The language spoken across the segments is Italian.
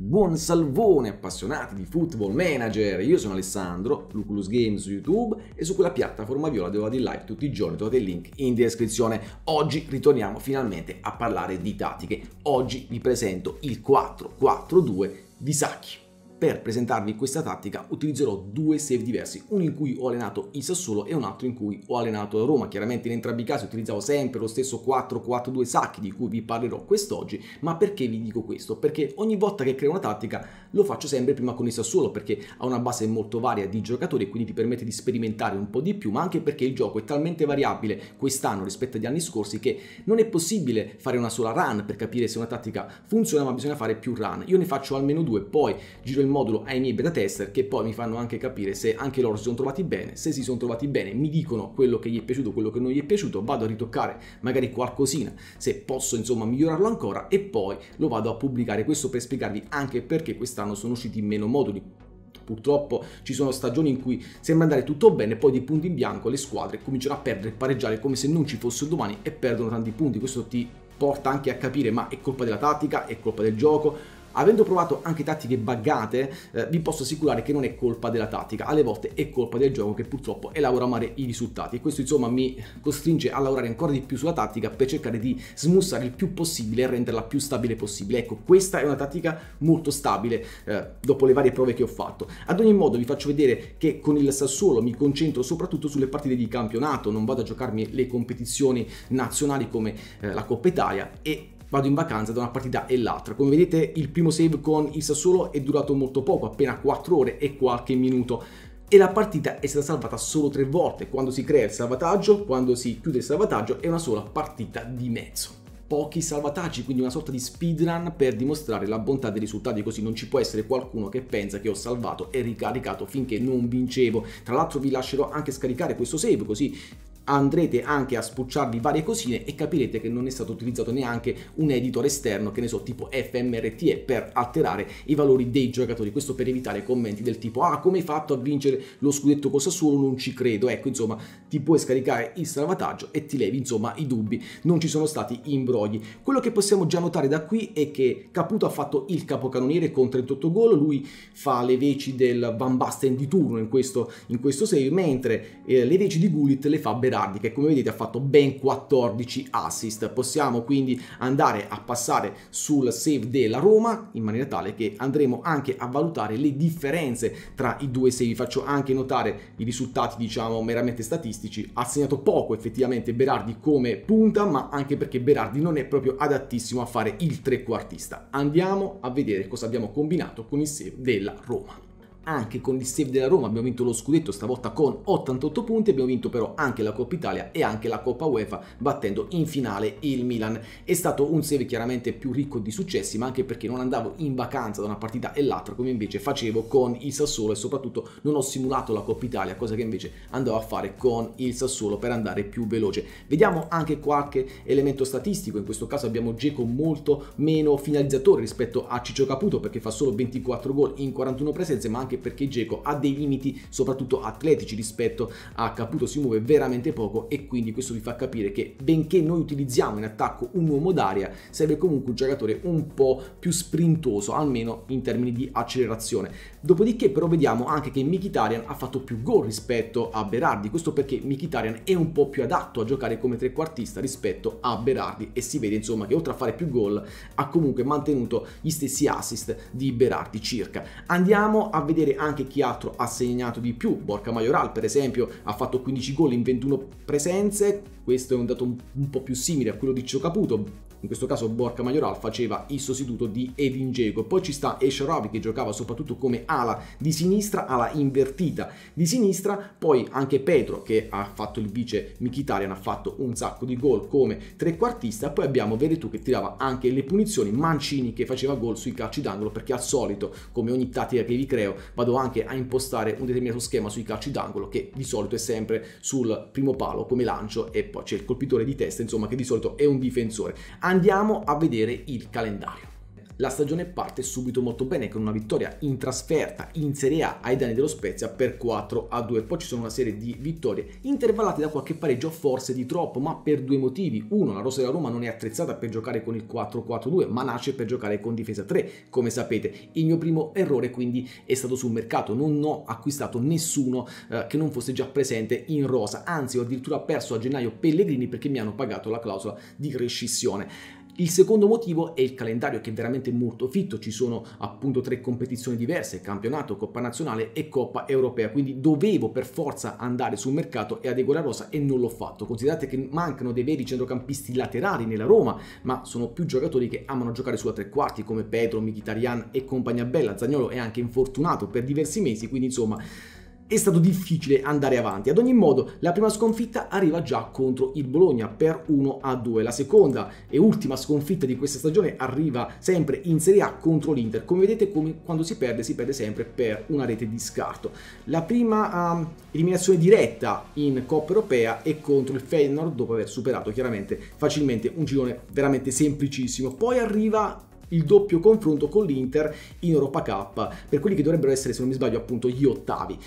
Buon salvone appassionati di Football Manager, io sono Alessandro, Luculus Games su YouTube e su quella piattaforma viola dove vado in live tutti i giorni, trovate il link in descrizione. Oggi ritorniamo finalmente a parlare di tattiche, oggi vi presento il 4-4-2 di Sacchi. Per presentarvi questa tattica utilizzerò due save diversi, uno in cui ho allenato il Sassuolo e un altro in cui ho allenato Roma. Chiaramente in entrambi i casi utilizzavo sempre lo stesso 4-4-2 Sacchi di cui vi parlerò quest'oggi, ma perché vi dico questo? Perché ogni volta che creo una tattica lo faccio sempre prima con il Sassuolo perché ha una base molto varia di giocatori e quindi ti permette di sperimentare un po' di più, ma anche perché il gioco è talmente variabile quest'anno rispetto agli anni scorsi che non è possibile fare una sola run per capire se una tattica funziona, ma bisogna fare più run. Io ne faccio almeno due, poi giro il modulo ai miei beta tester che poi mi fanno anche capire se anche loro si sono trovati bene, se si sono trovati bene mi dicono quello che gli è piaciuto, quello che non gli è piaciuto, vado a ritoccare magari qualcosina se posso insomma migliorarlo ancora e poi lo vado a pubblicare, questo per spiegarvi anche perché quest'anno sono usciti meno moduli purtroppo ci sono stagioni in cui sembra andare tutto bene, poi di punti in bianco le squadre cominciano a perdere, pareggiare come se non ci fosse domani e perdono tanti punti. Questo ti porta anche a capire ma è colpa della tattica, è colpa del gioco, Avendo provato anche tattiche buggate, eh, vi posso assicurare che non è colpa della tattica, alle volte è colpa del gioco che purtroppo elabora male i risultati e questo insomma mi costringe a lavorare ancora di più sulla tattica per cercare di smussare il più possibile e renderla più stabile possibile. Ecco, questa è una tattica molto stabile eh, dopo le varie prove che ho fatto. Ad ogni modo vi faccio vedere che con il Sassuolo mi concentro soprattutto sulle partite di campionato, non vado a giocarmi le competizioni nazionali come eh, la Coppa Italia e vado in vacanza da una partita e l'altra. Come vedete il primo save con il Sassuolo è durato molto poco, appena 4 ore e qualche minuto e la partita è stata salvata solo tre volte, quando si crea il salvataggio, quando si chiude il salvataggio e una sola partita di mezzo pochi salvataggi, quindi una sorta di speedrun per dimostrare la bontà dei risultati, così non ci può essere qualcuno che pensa che ho salvato e ricaricato finché non vincevo. Tra l'altro vi lascerò anche scaricare questo save, così andrete anche a spucciarvi varie cosine e capirete che non è stato utilizzato neanche un editor esterno, che ne so, tipo FMRTE per alterare i valori dei giocatori, questo per evitare commenti del tipo ah come hai fatto a vincere lo scudetto cosa solo, non ci credo, ecco insomma ti puoi scaricare il salvataggio e ti levi insomma i dubbi, non ci sono stati imbrogli. Quello che possiamo già notare da qui è che Caputo ha fatto il capocannoniere con 38 gol, lui fa le veci del Van Basten di turno in questo, in questo save, mentre eh, le veci di Gullit le fa Berardi Berardi che come vedete ha fatto ben 14 assist. Possiamo quindi andare a passare sul save della Roma in maniera tale che andremo anche a valutare le differenze tra i due save. Vi faccio anche notare i risultati diciamo meramente statistici. Ha segnato poco effettivamente Berardi come punta ma anche perché Berardi non è proprio adattissimo a fare il trequartista. Andiamo a vedere cosa abbiamo combinato con il save della Roma anche con il save della Roma, abbiamo vinto lo scudetto stavolta con 88 punti, abbiamo vinto però anche la Coppa Italia e anche la Coppa UEFA battendo in finale il Milan. È stato un save chiaramente più ricco di successi ma anche perché non andavo in vacanza da una partita e l'altra come invece facevo con il Sassuolo e soprattutto non ho simulato la Coppa Italia, cosa che invece andavo a fare con il Sassuolo per andare più veloce. Vediamo anche qualche elemento statistico, in questo caso abbiamo Geco molto meno finalizzatore rispetto a Ciccio Caputo perché fa solo 24 gol in 41 presenze ma anche perché Geco ha dei limiti soprattutto atletici rispetto a Caputo, si muove veramente poco e quindi questo vi fa capire che benché noi utilizziamo in attacco un uomo d'aria, serve comunque un giocatore un po' più sprintoso, almeno in termini di accelerazione. Dopodiché però vediamo anche che Mkhitaryan ha fatto più gol rispetto a Berardi, questo perché Mkhitaryan è un po' più adatto a giocare come trequartista rispetto a Berardi e si vede insomma che oltre a fare più gol ha comunque mantenuto gli stessi assist di Berardi circa. Andiamo a vedere anche chi altro ha segnato di più, Borca Majoral per esempio ha fatto 15 gol in 21 presenze, questo è un dato un, po' più simile a quello di Ciocaputo, in questo caso Borca Majoral faceva il sostituto di Edin Dzeko. Poi ci sta Esharabi che giocava soprattutto come ala di sinistra, ala invertita di sinistra, poi anche Petro che ha fatto il vice Mkhitaryan, ha fatto un sacco di gol come trequartista, poi abbiamo Veretù che tirava anche le punizioni, Mancini che faceva gol sui calci d'angolo perché al solito, come ogni tattica che vi creo, vado anche a impostare un determinato schema sui calci d'angolo che di solito è sempre sul primo palo come lancio e poi c'è il colpitore di testa, insomma che di solito è un difensore andiamo a vedere il calendario la stagione parte subito molto bene con una vittoria in trasferta in Serie A ai danni dello Spezia per 4 a 2. Poi ci sono una serie di vittorie intervallate da qualche pareggio forse di troppo, ma per due motivi. Uno, la rosa della Roma non è attrezzata per giocare con il 4-4-2, ma nasce per giocare con difesa 3, come sapete. Il mio primo errore quindi è stato sul mercato, non ho acquistato nessuno eh, che non fosse già presente in rosa, anzi ho addirittura perso a gennaio Pellegrini perché mi hanno pagato la clausola di rescissione. Il secondo motivo è il calendario che è veramente molto fitto, ci sono appunto tre competizioni diverse, campionato, Coppa Nazionale e Coppa Europea, quindi dovevo per forza andare sul mercato e adeguare la rosa e non l'ho fatto. Considerate che mancano dei veri centrocampisti laterali nella Roma, ma sono più giocatori che amano giocare sulla tre quarti come Pedro, Mkhitaryan e compagnia bella, Zagnolo è anche infortunato per diversi mesi, quindi insomma è stato difficile andare avanti. Ad ogni modo, la prima sconfitta arriva già contro il Bologna per 1-2. a La seconda e ultima sconfitta di questa stagione arriva sempre in Serie A contro l'Inter. Come vedete, come quando si perde, si perde sempre per una rete di scarto. La prima um, eliminazione diretta in Coppa Europea è contro il Feyenoord dopo aver superato chiaramente facilmente un girone veramente semplicissimo. Poi arriva il doppio confronto con l'Inter in Europa Cup per quelli che dovrebbero essere se non mi sbaglio appunto gli ottavi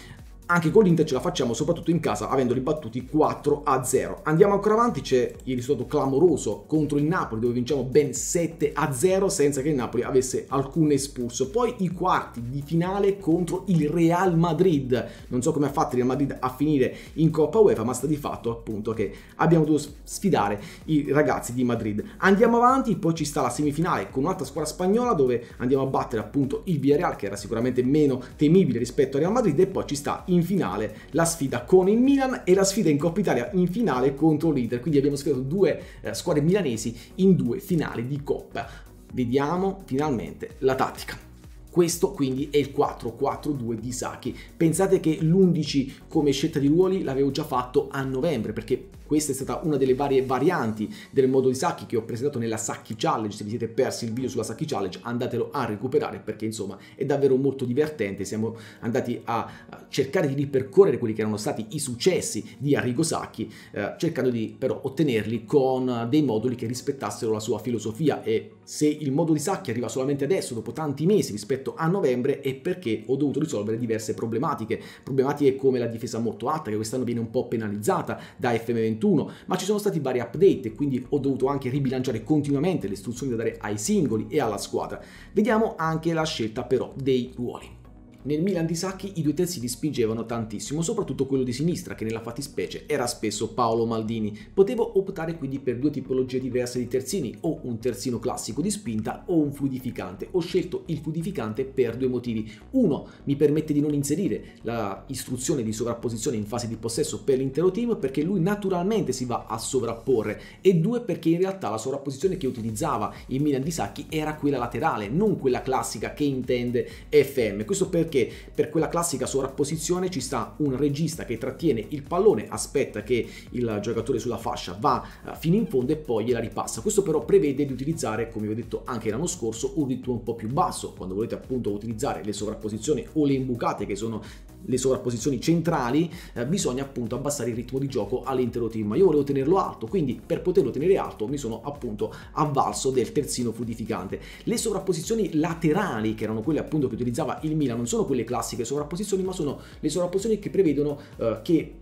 anche con l'Inter ce la facciamo soprattutto in casa avendoli battuti 4 a 0 andiamo ancora avanti c'è il risultato clamoroso contro il Napoli dove vinciamo ben 7 a 0 senza che il Napoli avesse alcun espulso poi i quarti di finale contro il Real Madrid non so come ha fatto il Real Madrid a finire in Coppa UEFA ma sta di fatto appunto che abbiamo dovuto sfidare i ragazzi di Madrid andiamo avanti poi ci sta la semifinale con un'altra squadra spagnola dove andiamo a battere appunto il Villarreal che era sicuramente meno temibile rispetto al Real Madrid e poi ci sta in in finale la sfida con il Milan e la sfida in Coppa Italia in finale contro l'Inter. Quindi abbiamo sfidato due eh, squadre milanesi in due finali di Coppa. Vediamo finalmente la tattica. Questo quindi è il 4-4-2 di Saki. Pensate che l'11 come scelta di ruoli l'avevo già fatto a novembre perché questa è stata una delle varie varianti del modo di Saki che ho presentato nella Saki Challenge. Se vi siete persi il video sulla Saki Challenge, andatelo a recuperare perché insomma è davvero molto divertente. Siamo andati a cercare di ripercorrere quelli che erano stati i successi di Arrigo Saki eh, cercando di però ottenerli con dei moduli che rispettassero la sua filosofia. E se il modo di Saki arriva solamente adesso, dopo tanti mesi rispetto rispetto a novembre e perché ho dovuto risolvere diverse problematiche, problematiche come la difesa molto alta che quest'anno viene un po' penalizzata da FM21, ma ci sono stati vari update e quindi ho dovuto anche ribilanciare continuamente le istruzioni da dare ai singoli e alla squadra. Vediamo anche la scelta però dei ruoli. Nel Milan di Sacchi i due terzini spingevano tantissimo, soprattutto quello di sinistra, che nella fattispecie era spesso Paolo Maldini. Potevo optare quindi per due tipologie diverse di terzini, o un terzino classico di spinta o un fluidificante. Ho scelto il fluidificante per due motivi. Uno, mi permette di non inserire la istruzione di sovrapposizione in fase di possesso per l'intero team perché lui naturalmente si va a sovrapporre e due perché in realtà la sovrapposizione che utilizzava il Milan di Sacchi era quella laterale, non quella classica che intende FM. Questo per perché per quella classica sovrapposizione ci sta un regista che trattiene il pallone, aspetta che il giocatore sulla fascia va eh, fino in fondo e poi gliela ripassa. Questo però prevede di utilizzare, come vi ho detto anche l'anno scorso, un ritmo un po' più basso, quando volete appunto utilizzare le sovrapposizioni o le imbucate che sono le sovrapposizioni centrali, eh, bisogna appunto abbassare il ritmo di gioco all'intero team. Io volevo tenerlo alto, quindi per poterlo tenere alto mi sono appunto avvalso del terzino fluidificante. Le sovrapposizioni laterali, che erano quelle appunto che utilizzava il Milan, non sono quelle classiche sovrapposizioni, ma sono le sovrapposizioni che prevedono eh, che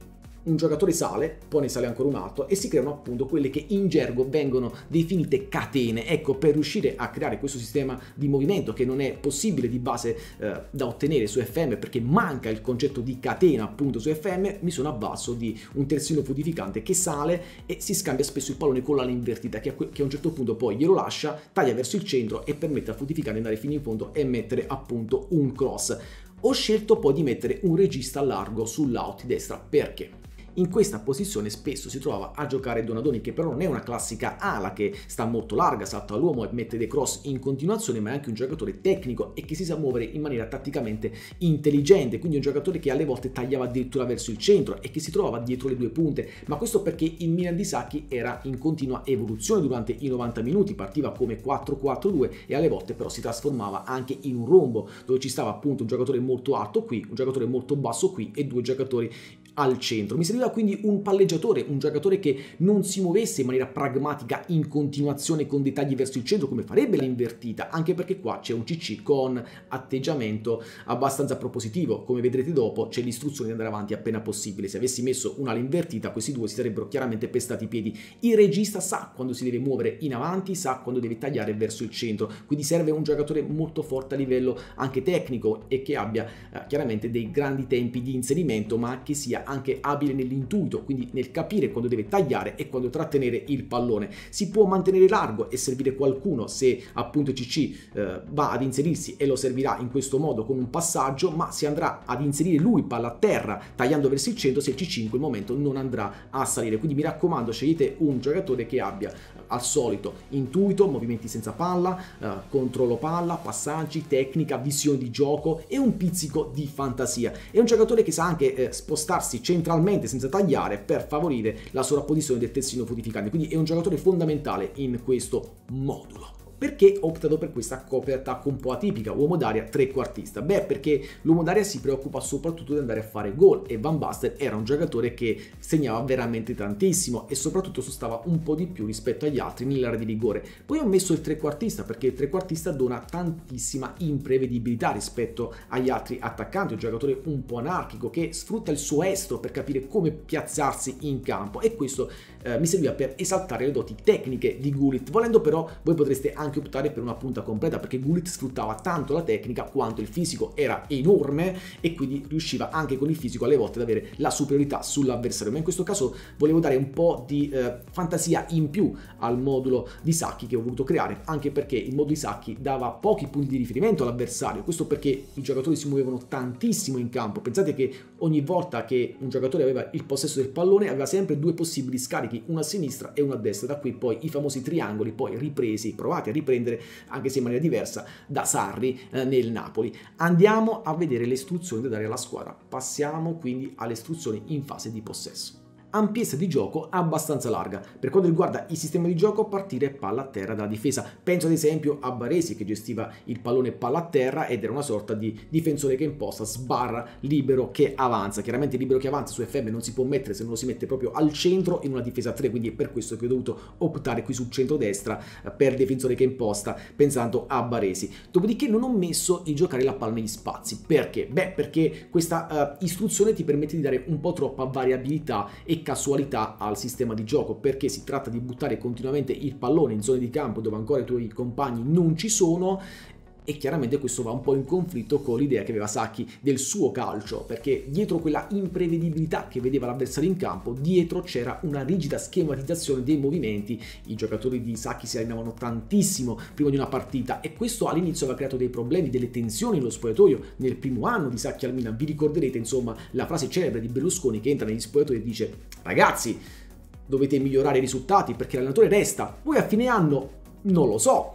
un giocatore sale, poi ne sale ancora un altro e si creano appunto quelle che in gergo vengono definite catene. Ecco, per riuscire a creare questo sistema di movimento che non è possibile di base eh, da ottenere su FM perché manca il concetto di catena appunto su FM, mi sono avvalso di un terzino fluidificante che sale e si scambia spesso il pallone con l'ala invertita che a, che a, un certo punto poi glielo lascia, taglia verso il centro e permette al fluidificante di andare fino in fondo e mettere appunto un cross. Ho scelto poi di mettere un regista largo sull'out di destra perché? in questa posizione spesso si trova a giocare Donadoni che però non è una classica ala che sta molto larga, salta all'uomo e mette dei cross in continuazione, ma è anche un giocatore tecnico e che si sa muovere in maniera tatticamente intelligente, quindi un giocatore che alle volte tagliava addirittura verso il centro e che si trovava dietro le due punte, ma questo perché il Milan di Sacchi era in continua evoluzione durante i 90 minuti, partiva come 4-4-2 e alle volte però si trasformava anche in un rombo dove ci stava appunto un giocatore molto alto qui, un giocatore molto basso qui e due giocatori al centro. Mi serviva quindi un palleggiatore, un giocatore che non si muovesse in maniera pragmatica in continuazione con dei tagli verso il centro come farebbe la invertita, anche perché qua c'è un CC con atteggiamento abbastanza propositivo. Come vedrete dopo c'è l'istruzione di andare avanti appena possibile. Se avessi messo una invertita questi due si sarebbero chiaramente pestati i piedi. Il regista sa quando si deve muovere in avanti, sa quando deve tagliare verso il centro, quindi serve un giocatore molto forte a livello anche tecnico e che abbia eh, chiaramente dei grandi tempi di inserimento ma che sia anche abile nell'intuito, quindi nel capire quando deve tagliare e quando trattenere il pallone. Si può mantenere largo e servire qualcuno se appunto CC eh, va ad inserirsi e lo servirà in questo modo con un passaggio, ma si andrà ad inserire lui palla a terra tagliando verso il centro se il CC in quel momento non andrà a salire. Quindi mi raccomando, scegliete un giocatore che abbia eh, al solito intuito, movimenti senza palla, eh, controllo palla, passaggi, tecnica, visione di gioco e un pizzico di fantasia. È un giocatore che sa anche eh, spostarsi piazzarsi centralmente senza tagliare per favorire la sovrapposizione del terzino fortificante. Quindi è un giocatore fondamentale in questo modulo. Perché ho optato per questa coperta un po' atipica, uomo d'aria, trequartista? Beh, perché l'uomo d'aria si preoccupa soprattutto di andare a fare gol e Van Basten era un giocatore che segnava veramente tantissimo e soprattutto sostava un po' di più rispetto agli altri nell'area di rigore. Poi ho messo il trequartista perché il trequartista dona tantissima imprevedibilità rispetto agli altri attaccanti, un giocatore un po' anarchico che sfrutta il suo estro per capire come piazzarsi in campo e questo eh, mi serviva per esaltare le doti tecniche di Gullit. Volendo però voi potreste anche anche optare per una punta completa perché Gullit sfruttava tanto la tecnica quanto il fisico era enorme e quindi riusciva anche con il fisico alle volte ad avere la superiorità sull'avversario. Ma in questo caso volevo dare un po' di eh, fantasia in più al modulo di Sacchi che ho voluto creare, anche perché il modulo di Sacchi dava pochi punti di riferimento all'avversario. Questo perché i giocatori si muovevano tantissimo in campo. Pensate che ogni volta che un giocatore aveva il possesso del pallone aveva sempre due possibili scarichi, una a sinistra e una a destra. Da qui poi i famosi triangoli poi ripresi, provati a riprendere riprendere, anche se in maniera diversa, da Sarri eh, nel Napoli. Andiamo a vedere le istruzioni da dare alla squadra. Passiamo quindi alle istruzioni in fase di possesso ampiezza di gioco abbastanza larga. Per quanto riguarda i sistemi di gioco, partire palla a terra dalla difesa. Penso ad esempio a Baresi che gestiva il pallone palla a terra ed era una sorta di difensore che imposta, sbarra, libero che avanza. Chiaramente libero che avanza su FM non si può mettere se non lo si mette proprio al centro in una difesa 3, quindi è per questo che ho dovuto optare qui sul centro-destra eh, per difensore che imposta, pensando a Baresi. Dopodiché non ho messo il giocare la palla negli spazi. Perché? Beh, perché questa uh, istruzione ti permette di dare un po' troppa variabilità e casualità al sistema di gioco perché si tratta di buttare continuamente il pallone in zone di campo dove ancora i tuoi compagni non ci sono e chiaramente questo va un po' in conflitto con l'idea che aveva Sacchi del suo calcio, perché dietro quella imprevedibilità che vedeva l'avversario in campo, dietro c'era una rigida schematizzazione dei movimenti, i giocatori di Sacchi si allenavano tantissimo prima di una partita e questo all'inizio aveva creato dei problemi, delle tensioni nello spogliatoio nel primo anno di Sacchi al Milan, vi ricorderete insomma la frase celebre di Berlusconi che entra negli spogliatoi e dice ragazzi dovete migliorare i risultati perché l'allenatore resta, poi a fine anno non lo so.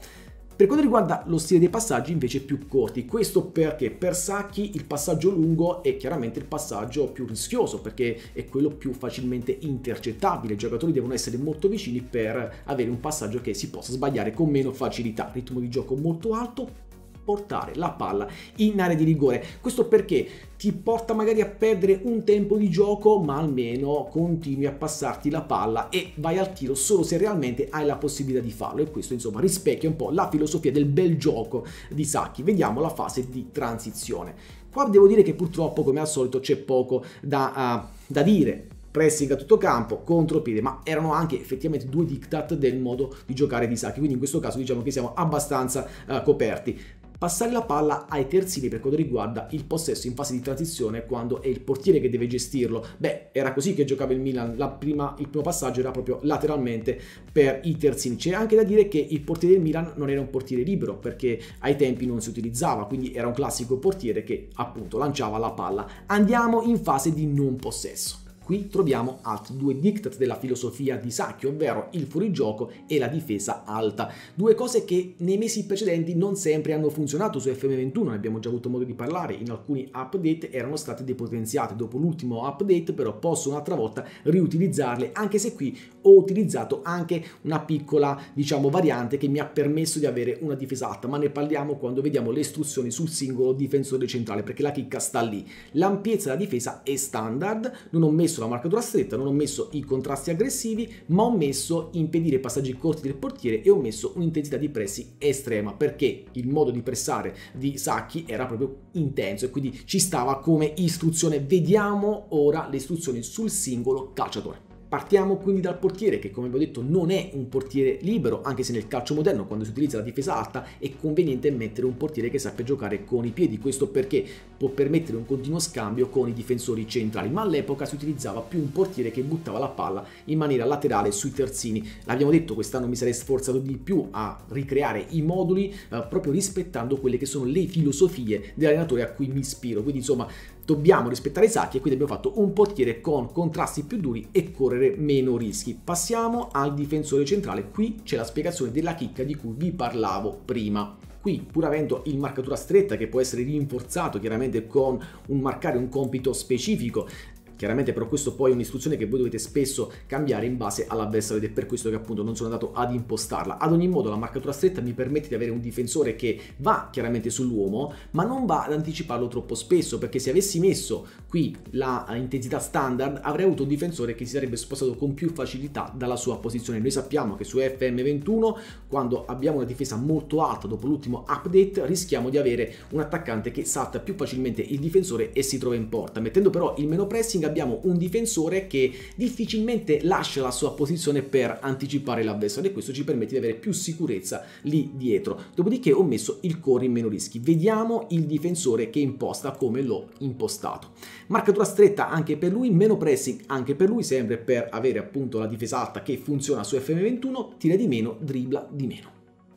Per quanto riguarda lo stile dei passaggi invece più corti, questo perché per Sacchi il passaggio lungo è chiaramente il passaggio più rischioso perché è quello più facilmente intercettabile, i giocatori devono essere molto vicini per avere un passaggio che si possa sbagliare con meno facilità, ritmo di gioco molto alto, portare la palla in area di rigore. Questo perché ti porta magari a perdere un tempo di gioco, ma almeno continui a passarti la palla e vai al tiro solo se realmente hai la possibilità di farlo. E questo insomma rispecchia un po' la filosofia del bel gioco di Sacchi. Vediamo la fase di transizione. Qua devo dire che purtroppo, come al solito, c'è poco da, uh, da dire pressing a tutto campo, contropiede, ma erano anche effettivamente due diktat del modo di giocare di Sacchi, quindi in questo caso diciamo che siamo abbastanza uh, coperti passare la palla ai terzini per quanto riguarda il possesso in fase di transizione quando è il portiere che deve gestirlo. Beh, era così che giocava il Milan, prima, il primo passaggio era proprio lateralmente per i terzini. C'è anche da dire che il portiere del Milan non era un portiere libero perché ai tempi non si utilizzava, quindi era un classico portiere che appunto lanciava la palla. Andiamo in fase di non possesso. Qui troviamo altri due diktat della filosofia di Sacchi, ovvero il fuorigioco e la difesa alta, due cose che nei mesi precedenti non sempre hanno funzionato su FM21, ne abbiamo già avuto modo di parlare, in alcuni update erano state depotenziate, dopo l'ultimo update però posso un'altra volta riutilizzarle, anche se qui ho utilizzato anche una piccola diciamo variante che mi ha permesso di avere una difesa alta, ma ne parliamo quando vediamo le istruzioni sul singolo difensore centrale, perché la chicca sta lì. L'ampiezza della difesa è standard, non ho messo messo la marcatura stretta, non ho messo i contrasti aggressivi, ma ho messo impedire i passaggi corti del portiere e ho messo un'intensità di pressi estrema perché il modo di pressare di Sacchi era proprio intenso e quindi ci stava come istruzione. Vediamo ora le istruzioni sul singolo calciatore. Partiamo quindi dal portiere che come vi ho detto non è un portiere libero, anche se nel calcio moderno quando si utilizza la difesa alta è conveniente mettere un portiere che sappia giocare con i piedi, questo perché può permettere un continuo scambio con i difensori centrali, ma all'epoca si utilizzava più un portiere che buttava la palla in maniera laterale sui terzini. L'abbiamo detto, quest'anno mi sarei sforzato di più a ricreare i moduli eh, proprio rispettando quelle che sono le filosofie dell'allenatore a cui mi ispiro, quindi insomma dobbiamo rispettare i sacchi e quindi abbiamo fatto un portiere con contrasti più duri e correre meno rischi. Passiamo al difensore centrale, qui c'è la spiegazione della chicca di cui vi parlavo prima. Qui, pur avendo il marcatura stretta che può essere rinforzato chiaramente con un marcare un compito specifico, Chiaramente però questo poi è un'istruzione che voi dovete spesso cambiare in base all'avversario ed è per questo che appunto non sono andato ad impostarla. Ad ogni modo la marcatura stretta mi permette di avere un difensore che va chiaramente sull'uomo ma non va ad anticiparlo troppo spesso perché se avessi messo qui la eh, intensità standard avrei avuto un difensore che si sarebbe spostato con più facilità dalla sua posizione. Noi sappiamo che su FM21 quando abbiamo una difesa molto alta dopo l'ultimo update rischiamo di avere un attaccante che salta più facilmente il difensore e si trova in porta. Mettendo però il meno pressing Sporting abbiamo un difensore che difficilmente lascia la sua posizione per anticipare l'avversario e questo ci permette di avere più sicurezza lì dietro. Dopodiché ho messo il core in meno rischi. Vediamo il difensore che imposta come l'ho impostato. Marcatura stretta anche per lui, meno pressing anche per lui, sempre per avere appunto la difesa alta che funziona su FM21, tira di meno, dribla di meno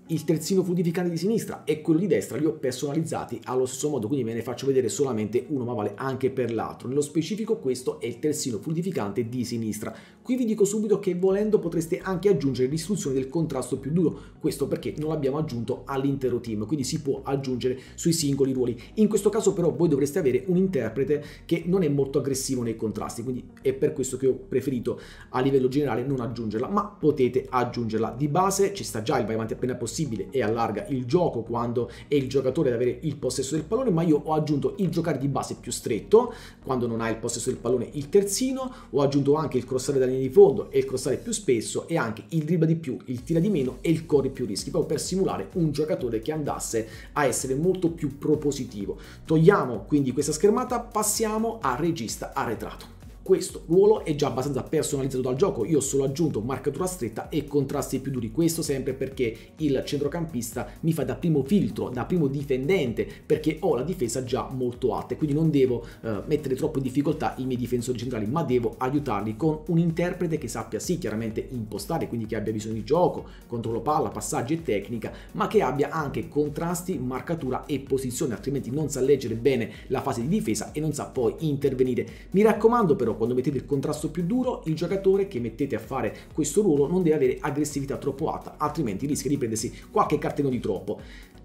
il terzino fluidificante di sinistra e quello di destra li ho personalizzati allo stesso modo, quindi ve ne faccio vedere solamente uno, ma vale anche per l'altro. Nello specifico questo è il terzino fluidificante di sinistra. Qui vi dico subito che volendo potreste anche aggiungere l'istruzione del contrasto più duro, questo perché non l'abbiamo aggiunto all'intero team, quindi si può aggiungere sui singoli ruoli. In questo caso però voi dovreste avere un interprete che non è molto aggressivo nei contrasti, quindi è per questo che ho preferito a livello generale non aggiungerla, ma potete aggiungerla. Di base ci sta già il vai avanti appena possibile possibile e allarga il gioco quando è il giocatore ad avere il possesso del pallone, ma io ho aggiunto il giocare di base più stretto, quando non ha il possesso del pallone il terzino, ho aggiunto anche il crossare dalla linea di fondo e il crossare più spesso e anche il dribba di più, il tira di meno e il corri più rischi, proprio per simulare un giocatore che andasse a essere molto più propositivo. Togliamo quindi questa schermata, passiamo a regista arretrato. Questo ruolo è già abbastanza personalizzato dal gioco, io ho solo aggiunto marcatura stretta e contrasti più duri, questo sempre perché il centrocampista mi fa da primo filtro, da primo difendente, perché ho la difesa già molto alta e quindi non devo eh, mettere troppo in difficoltà i miei difensori centrali, ma devo aiutarli con un interprete che sappia sì chiaramente impostare, quindi che abbia bisogno di gioco, controllo palla, passaggi e tecnica, ma che abbia anche contrasti, marcatura e posizione, altrimenti non sa leggere bene la fase di difesa e non sa poi intervenire. Mi raccomando però quando mettete il contrasto più duro, il giocatore che mettete a fare questo ruolo non deve avere aggressività troppo alta, altrimenti rischia di prendersi qualche cartellino di troppo.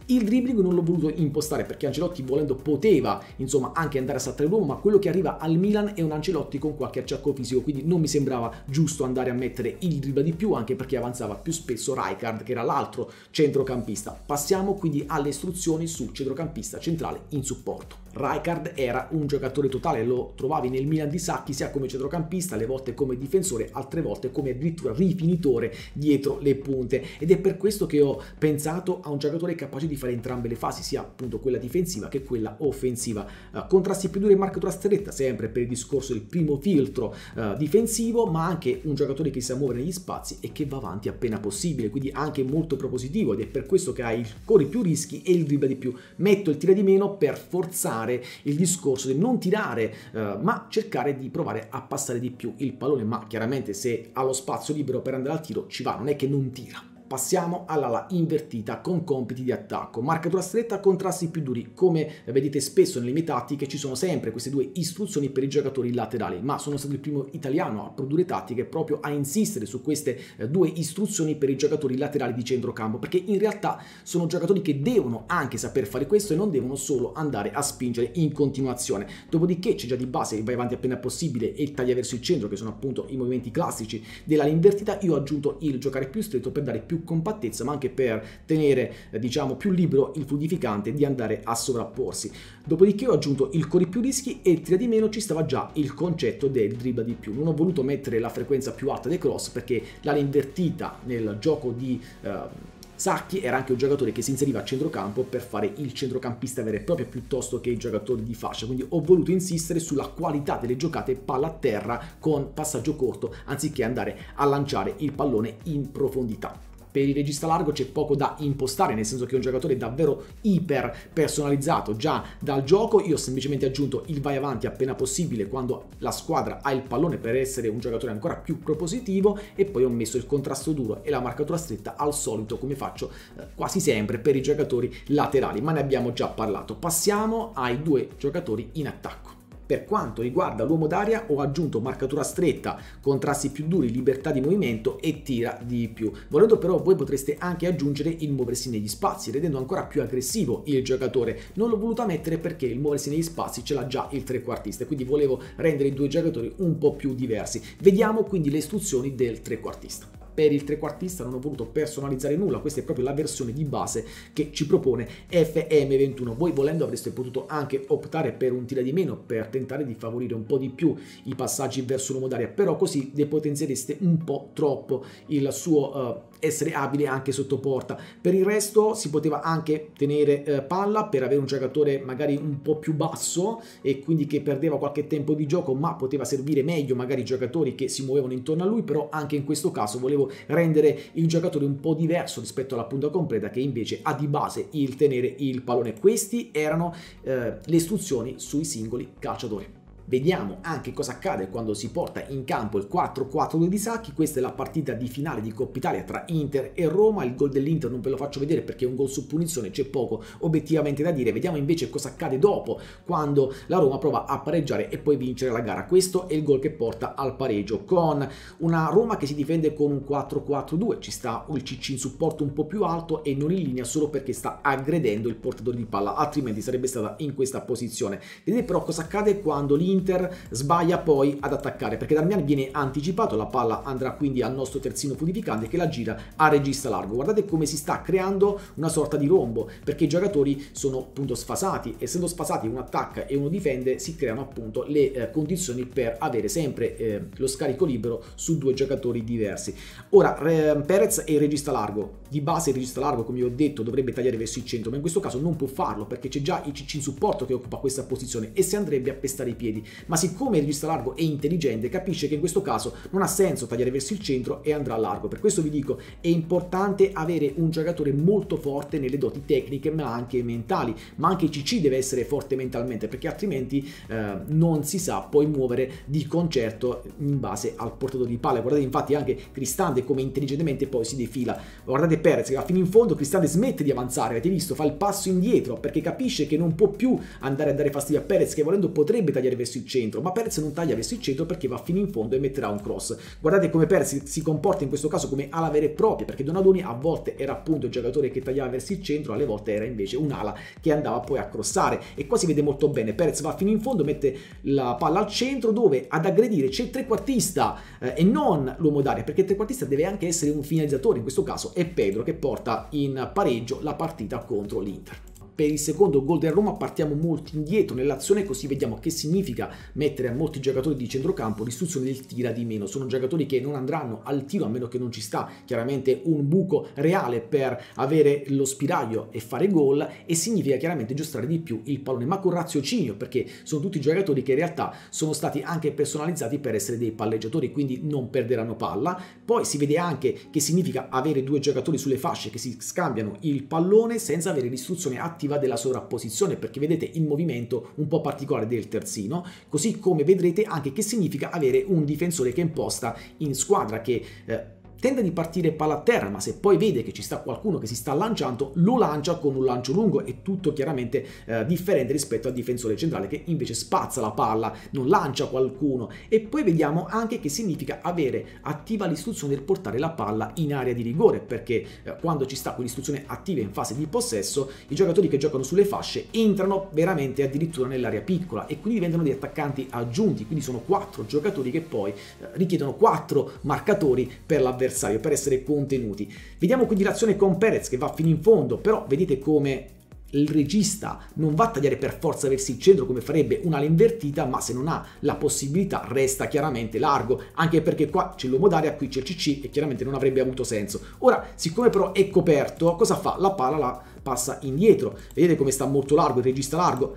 Il dribbling non l'ho voluto impostare perché Ancelotti volendo poteva insomma anche andare a saltare l'uomo ma quello che arriva al Milan è un Ancelotti con qualche acciacco fisico quindi non mi sembrava giusto andare a mettere il dribbling di più anche perché avanzava più spesso Rijkaard che era l'altro centrocampista. Passiamo quindi alle istruzioni sul centrocampista centrale in supporto. Rijkaard era un giocatore totale, lo trovavi nel Milan di Sacchi sia come centrocampista, alle volte come difensore, altre volte come addirittura rifinitore dietro le punte ed è per questo che ho pensato a un giocatore capace di fare entrambe le fasi, sia appunto quella difensiva che quella offensiva. Eh, contrasti più duri e marcatura stretta, sempre per il discorso del primo filtro uh, difensivo, ma anche un giocatore che sa muovere negli spazi e che va avanti appena possibile, quindi anche molto propositivo ed è per questo che hai il cori più rischi e il dribble di più. Metto il tira di meno per forzare tornare il discorso di non tirare, eh, ma cercare di provare a passare di più il pallone, ma chiaramente se ha lo spazio libero per andare al tiro ci va, non è che non tira. Passiamo all'ala invertita con compiti di attacco, marcatura stretta, contrasti più duri, come vedete spesso nelle mie tattiche ci sono sempre queste due istruzioni per i giocatori laterali, ma sono stato il primo italiano a produrre tattiche proprio a insistere su queste eh, due istruzioni per i giocatori laterali di centrocampo, perché in realtà sono giocatori che devono anche saper fare questo e non devono solo andare a spingere in continuazione. Dopodiché c'è già di base il vai avanti appena possibile e il taglia verso il centro, che sono appunto i movimenti classici dell'ala invertita, io ho aggiunto il giocare più stretto per dare più compattezza, ma anche per tenere, eh, diciamo, più libero il fluidificante di andare a sovrapporsi. Dopodiché ho aggiunto il corri più rischi e tira di meno ci stava già il concetto del dribble di più. Non ho voluto mettere la frequenza più alta dei cross perché l'area invertita nel gioco di... Eh, Sacchi era anche un giocatore che si inseriva a centrocampo per fare il centrocampista vero e proprio piuttosto che il giocatore di fascia, quindi ho voluto insistere sulla qualità delle giocate palla a terra con passaggio corto anziché andare a lanciare il pallone in profondità. Per il regista largo c'è poco da impostare, nel senso che è un giocatore davvero iper personalizzato già dal gioco. Io ho semplicemente aggiunto il vai avanti appena possibile quando la squadra ha il pallone per essere un giocatore ancora più propositivo e poi ho messo il contrasto duro e la marcatura stretta al solito come faccio eh, quasi sempre per i giocatori laterali, ma ne abbiamo già parlato. Passiamo ai due giocatori in attacco. Per quanto riguarda l'uomo d'aria ho aggiunto marcatura stretta, contrasti più duri, libertà di movimento e tira di più. Volendo però voi potreste anche aggiungere il muoversi negli spazi, rendendo ancora più aggressivo il giocatore. Non l'ho voluta mettere perché il muoversi negli spazi ce l'ha già il trequartista, quindi volevo rendere i due giocatori un po' più diversi. Vediamo quindi le istruzioni del trequartista per il trequartista non ho voluto personalizzare nulla, questa è proprio la versione di base che ci propone FM21. Voi volendo avreste potuto anche optare per un tira di meno per tentare di favorire un po' di più i passaggi verso l'uomo d'aria, però così depotenziereste un po' troppo il suo uh, essere abile anche sotto porta. Per il resto si poteva anche tenere uh, palla per avere un giocatore magari un po' più basso e quindi che perdeva qualche tempo di gioco, ma poteva servire meglio magari i giocatori che si muovevano intorno a lui, però anche in questo caso volevo proprio rendere il giocatore un po' diverso rispetto alla punta completa che invece ha di base il tenere il pallone. Queste erano eh, le istruzioni sui singoli calciatori. Vediamo anche cosa accade quando si porta in campo il 4-4-2 di Sacchi, questa è la partita di finale di Coppa Italia tra Inter e Roma, il gol dell'Inter non ve lo faccio vedere perché è un gol su punizione, c'è poco obiettivamente da dire, vediamo invece cosa accade dopo quando la Roma prova a pareggiare e poi vincere la gara, questo è il gol che porta al pareggio con una Roma che si difende con un 4-4-2, ci sta il CC in supporto un po' più alto e non in linea solo perché sta aggredendo il portatore di palla, altrimenti sarebbe stata in questa posizione. Vedete però cosa accade quando l'Inter l'Inter sbaglia poi ad attaccare perché Darmian viene anticipato, la palla andrà quindi al nostro terzino purificante che la gira a regista largo. Guardate come si sta creando una sorta di rombo perché i giocatori sono appunto sfasati, essendo sfasati uno attacca e uno difende si creano appunto le eh, condizioni per avere sempre eh, lo scarico libero su due giocatori diversi. Ora eh, Perez è il regista largo, di base il regista largo come vi ho detto dovrebbe tagliare verso il centro ma in questo caso non può farlo perché c'è già il cicci in supporto che occupa questa posizione e si andrebbe a pestare i piedi ma siccome il regista largo è intelligente capisce che in questo caso non ha senso tagliare verso il centro e andrà largo, per questo vi dico è importante avere un giocatore molto forte nelle doti tecniche ma anche mentali, ma anche il CC deve essere forte mentalmente perché altrimenti eh, non si sa poi muovere di concerto in base al portatore di palla, guardate infatti anche Cristante come intelligentemente poi si defila, guardate Perez che va fino in fondo, Cristante smette di avanzare, avete visto, fa il passo indietro perché capisce che non può più andare a dare fastidio a Perez che volendo potrebbe tagliare verso verso il centro, ma Perez non taglia verso il centro perché va fino in fondo e metterà un cross. Guardate come Perez si comporta in questo caso come ala vera e propria, perché Donadoni a volte era appunto il giocatore che tagliava verso il centro, alle volte era invece un'ala che andava poi a crossare e qua si vede molto bene, Perez va fino in fondo, mette la palla al centro dove ad aggredire c'è il trequartista eh, e non l'uomo d'aria, perché il trequartista deve anche essere un finalizzatore, in questo caso è Pedro che porta in pareggio la partita contro l'Inter per il secondo gol del Roma partiamo molto indietro nell'azione così vediamo che significa mettere a molti giocatori di centrocampo l'istruzione del tira di meno. Sono giocatori che non andranno al tiro a meno che non ci sta chiaramente un buco reale per avere lo spiraglio e fare gol e significa chiaramente giostrare di più il pallone ma con raziocinio perché sono tutti giocatori che in realtà sono stati anche personalizzati per essere dei palleggiatori quindi non perderanno palla. Poi si vede anche che significa avere due giocatori sulle fasce che si scambiano il pallone senza avere l'istruzione attiva deriva della sovrapposizione, perché vedete il movimento un po' particolare del terzino, così come vedrete anche che significa avere un difensore che imposta in squadra, che eh, tende di partire palla a terra, ma se poi vede che ci sta qualcuno che si sta lanciando, lo lancia con un lancio lungo è tutto chiaramente eh, differente rispetto al difensore centrale che invece spazza la palla, non lancia qualcuno. E poi vediamo anche che significa avere attiva l'istruzione del portare la palla in area di rigore, perché eh, quando ci sta quell'istruzione attiva in fase di possesso, i giocatori che giocano sulle fasce entrano veramente addirittura nell'area piccola e quindi diventano degli attaccanti aggiunti, quindi sono quattro giocatori che poi eh, richiedono quattro marcatori per l'avversario avversario per essere contenuti. Vediamo quindi l'azione con Perez che va fino in fondo, però vedete come il regista non va a tagliare per forza verso il centro come farebbe un'ala invertita, ma se non ha la possibilità resta chiaramente largo, anche perché qua c'è l'uomo d'aria, qui c'è il CC e chiaramente non avrebbe avuto senso. Ora, siccome però è coperto, cosa fa? La palla la passa indietro. Vedete come sta molto largo, il regista largo?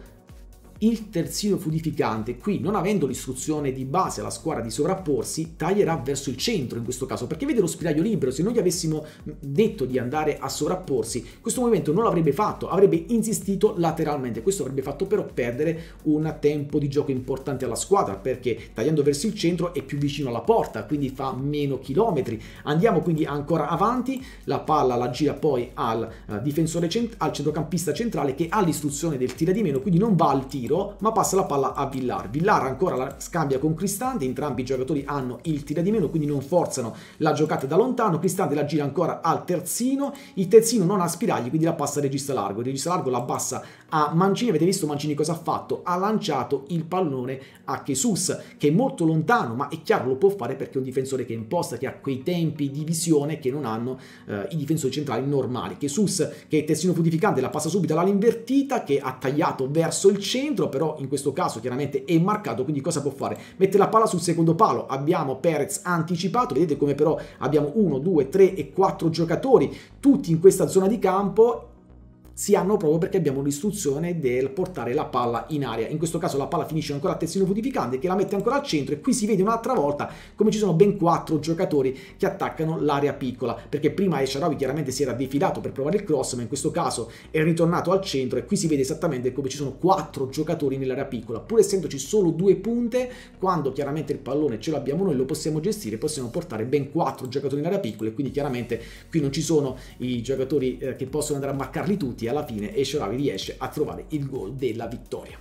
Il terzino fluidificante qui, non avendo l'istruzione di base alla squadra di sovrapporsi, taglierà verso il centro in questo caso, perché vede lo spiraglio libero, se noi gli avessimo mm, detto di andare a sovrapporsi, questo movimento non l'avrebbe fatto, avrebbe insistito lateralmente, questo avrebbe fatto però perdere un tempo di gioco importante alla squadra, perché tagliando verso il centro è più vicino alla porta, quindi fa meno chilometri. Andiamo quindi ancora avanti, la palla la gira poi al eh, difensore cent- al centrocampista centrale che ha l'istruzione del tira di meno, quindi non va al tiro tiro, ma passa la palla a Villar. Villar ancora la scambia con Cristante, entrambi i giocatori hanno il tira di meno, quindi non forzano la giocata da lontano. Cristante la gira ancora al terzino, il terzino non ha spiragli, quindi la passa a regista largo. Il regista largo la passa a Mancini, avete visto Mancini cosa ha fatto? Ha lanciato il pallone a Jesus, che è molto lontano, ma è chiaro lo può fare perché è un difensore che imposta, che ha quei tempi di visione che non hanno eh, i difensori centrali normali. Jesus, che è terzino fluidificante, la passa subito all'ala che ha tagliato verso il centro, centro, però in questo caso chiaramente è marcato, quindi cosa può fare? Mette la palla sul secondo palo, abbiamo Perez anticipato, vedete come però abbiamo 1, 2, 3 e 4 giocatori, tutti in questa zona di campo si hanno proprio perché abbiamo l'istruzione del portare la palla in aria. In questo caso la palla finisce ancora a terzino putificante che la mette ancora al centro e qui si vede un'altra volta come ci sono ben quattro giocatori che attaccano l'area piccola perché prima Esharawi chiaramente si era defilato per provare il cross ma in questo caso è ritornato al centro e qui si vede esattamente come ci sono quattro giocatori nell'area piccola pur essendoci solo due punte quando chiaramente il pallone ce l'abbiamo noi lo possiamo gestire possiamo portare ben quattro giocatori in area piccola e quindi chiaramente qui non ci sono i giocatori eh, che possono andare a marcarli tutti alla fine e Sharavi riesce a trovare il gol della vittoria.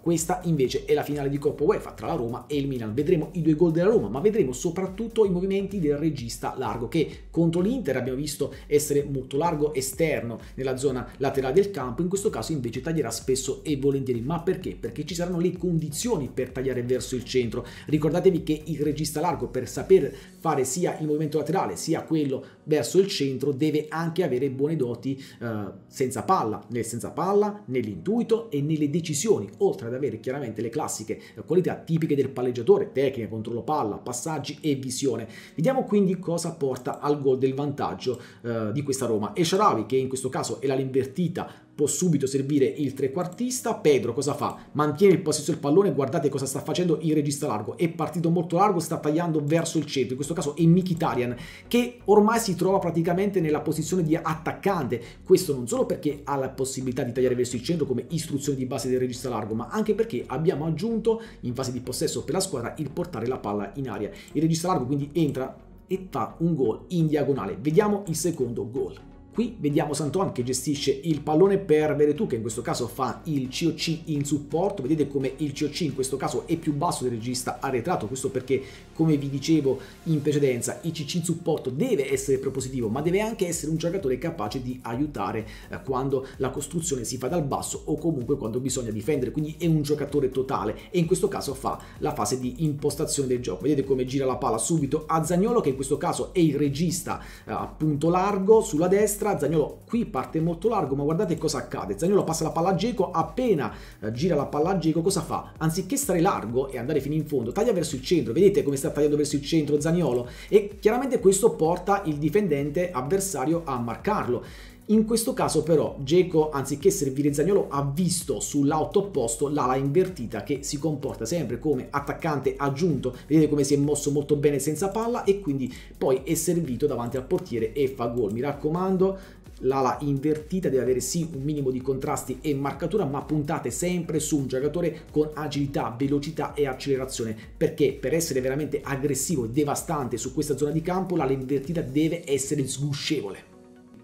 Questa invece è la finale di Coppa UEFA tra la Roma e il Milan. Vedremo i due gol della Roma, ma vedremo soprattutto i movimenti del regista largo che contro l'Inter abbiamo visto essere molto largo esterno nella zona laterale del campo, in questo caso invece taglierà spesso e volentieri. Ma perché? Perché ci saranno le condizioni per tagliare verso il centro. Ricordatevi che il regista largo per saper fare sia il movimento laterale sia quello verso il centro deve anche avere buone doti eh, senza palla, nel senza palla, nell'intuito e nelle decisioni, oltre a ad avere chiaramente le classiche eh, qualità tipiche del palleggiatore, tecnica, controllo palla, passaggi e visione. Vediamo quindi cosa porta al gol del vantaggio eh, di questa Roma. E Sharavi, che in questo caso è la invertita può subito servire il trequartista. Pedro cosa fa? Mantiene il possesso del pallone, guardate cosa sta facendo il regista largo. È partito molto largo, sta tagliando verso il centro, in questo caso è Mikitarian, che ormai si trova praticamente nella posizione di attaccante. Questo non solo perché ha la possibilità di tagliare verso il centro come istruzione di base del regista largo, ma anche perché abbiamo aggiunto in fase di possesso per la squadra il portare la palla in aria. Il regista largo quindi entra e fa un gol in diagonale. Vediamo il secondo gol. Qui vediamo Santon che gestisce il pallone per Veretù che in questo caso fa il COC in supporto, vedete come il COC in questo caso è più basso del regista arretrato, questo perché come vi dicevo in precedenza il CC in supporto deve essere propositivo ma deve anche essere un giocatore capace di aiutare eh, quando la costruzione si fa dal basso o comunque quando bisogna difendere, quindi è un giocatore totale e in questo caso fa la fase di impostazione del gioco, vedete come gira la palla subito a Zagnolo che in questo caso è il regista eh, appunto largo sulla destra destra, Zagnolo qui parte molto largo, ma guardate cosa accade. Zagnolo passa la palla a Geco, appena eh, gira la palla a Geco cosa fa? Anziché stare largo e andare fino in fondo, taglia verso il centro, vedete come sta tagliando verso il centro Zagnolo e chiaramente questo porta il difendente avversario a marcarlo. In questo caso però Dzeko anziché servire Zagnolo ha visto sull'auto opposto l'ala invertita che si comporta sempre come attaccante aggiunto, vedete come si è mosso molto bene senza palla e quindi poi è servito davanti al portiere e fa gol. Mi raccomando, l'ala invertita deve avere sì un minimo di contrasti e marcatura ma puntate sempre su un giocatore con agilità, velocità e accelerazione perché per essere veramente aggressivo e devastante su questa zona di campo l'ala invertita deve essere sguscevole.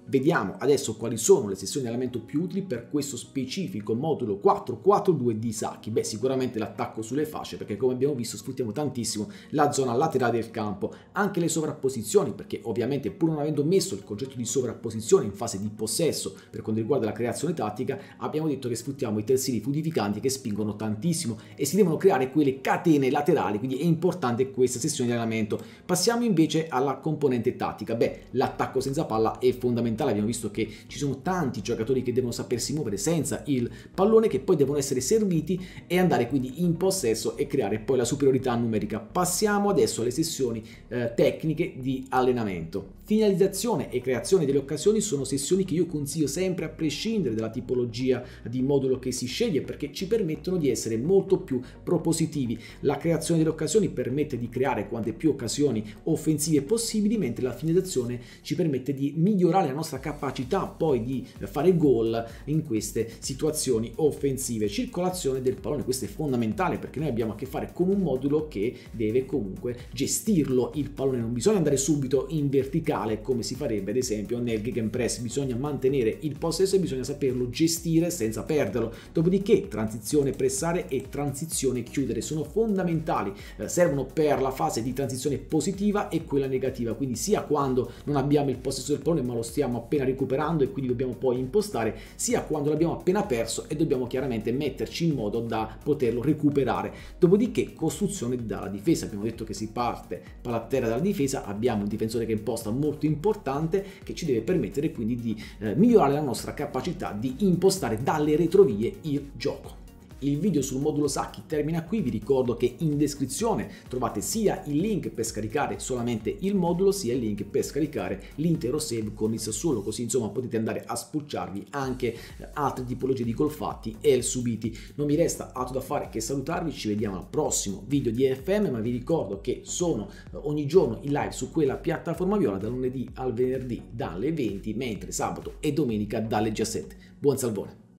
Vediamo adesso quali sono le sessioni di allenamento più utili per questo specifico modulo 442 di Sacchi. Beh, sicuramente l'attacco sulle fasce, perché come abbiamo visto sfruttiamo tantissimo la zona laterale del campo, anche le sovrapposizioni, perché ovviamente pur non avendo messo il concetto di sovrapposizione in fase di possesso per quanto riguarda la creazione tattica, abbiamo detto che sfruttiamo i terzini fluidificanti che spingono tantissimo e si devono creare quelle catene laterali, quindi è importante questa sessione di allenamento. Passiamo invece alla componente tattica. Beh, l'attacco senza palla è fondamentale fondamentale, abbiamo visto che ci sono tanti giocatori che devono sapersi muovere senza il pallone, che poi devono essere serviti e andare quindi in possesso e creare poi la superiorità numerica. Passiamo adesso alle sessioni eh, tecniche di allenamento. Finalizzazione e creazione delle occasioni sono sessioni che io consiglio sempre a prescindere dalla tipologia di modulo che si sceglie perché ci permettono di essere molto più propositivi. La creazione delle occasioni permette di creare quante più occasioni offensive possibili, mentre la finalizzazione ci permette di migliorare la nostra capacità poi di fare gol in queste situazioni offensive. Circolazione del pallone, questo è fondamentale perché noi abbiamo a che fare con un modulo che deve comunque gestirlo il pallone, non bisogna andare subito in verticale reale come si farebbe ad esempio nel Geek Press. bisogna mantenere il possesso e bisogna saperlo gestire senza perderlo, dopodiché transizione pressare e transizione chiudere sono fondamentali, eh, servono per la fase di transizione positiva e quella negativa, quindi sia quando non abbiamo il possesso del pallone ma lo stiamo appena recuperando e quindi dobbiamo poi impostare, sia quando l'abbiamo appena perso e dobbiamo chiaramente metterci in modo da poterlo recuperare, dopodiché costruzione dalla difesa, abbiamo detto che si parte palla a terra dalla difesa, abbiamo un difensore che imposta molto molto importante che ci deve permettere quindi di eh, migliorare la nostra capacità di impostare dalle retrovie il gioco. Il video sul modulo Sacchi termina qui, vi ricordo che in descrizione trovate sia il link per scaricare solamente il modulo, sia il link per scaricare l'intero save con il Sassuolo, così insomma potete andare a spucciarvi anche eh, altre tipologie di gol fatti e subiti. Non mi resta altro da fare che salutarvi, ci vediamo al prossimo video di FM, ma vi ricordo che sono eh, ogni giorno in live su quella piattaforma viola da lunedì al venerdì dalle 20, mentre sabato e domenica dalle 17. Buon salvone!